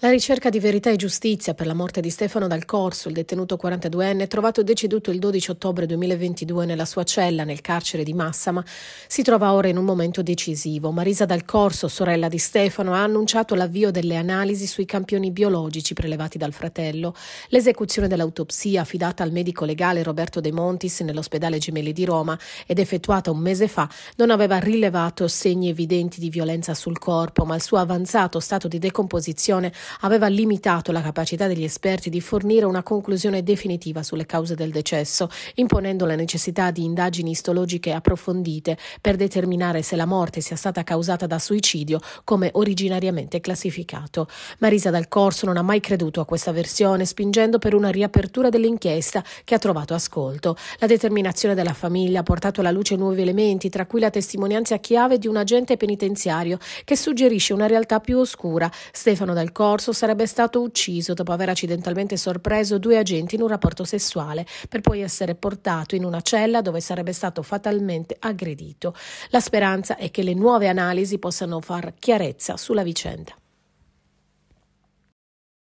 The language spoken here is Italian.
La ricerca di verità e giustizia per la morte di Stefano Dal Corso, il detenuto 42enne, trovato deceduto il 12 ottobre 2022 nella sua cella nel carcere di Massama, si trova ora in un momento decisivo. Marisa Dal Corso, sorella di Stefano, ha annunciato l'avvio delle analisi sui campioni biologici prelevati dal fratello, l'esecuzione dell'autopsia affidata al medico legale Roberto De Montis nell'ospedale Gemelli di Roma ed effettuata un mese fa, non aveva rilevato segni evidenti di violenza sul corpo, ma il suo avanzato stato di decomposizione aveva limitato la capacità degli esperti di fornire una conclusione definitiva sulle cause del decesso, imponendo la necessità di indagini istologiche approfondite per determinare se la morte sia stata causata da suicidio come originariamente classificato. Marisa Dal Corso non ha mai creduto a questa versione, spingendo per una riapertura dell'inchiesta che ha trovato ascolto. La determinazione della famiglia ha portato alla luce nuovi elementi, tra cui la testimonianza chiave di un agente penitenziario che suggerisce una realtà più oscura. Stefano Dal Corso Orso sarebbe stato ucciso dopo aver accidentalmente sorpreso due agenti in un rapporto sessuale, per poi essere portato in una cella dove sarebbe stato fatalmente aggredito. La speranza è che le nuove analisi possano far chiarezza sulla vicenda.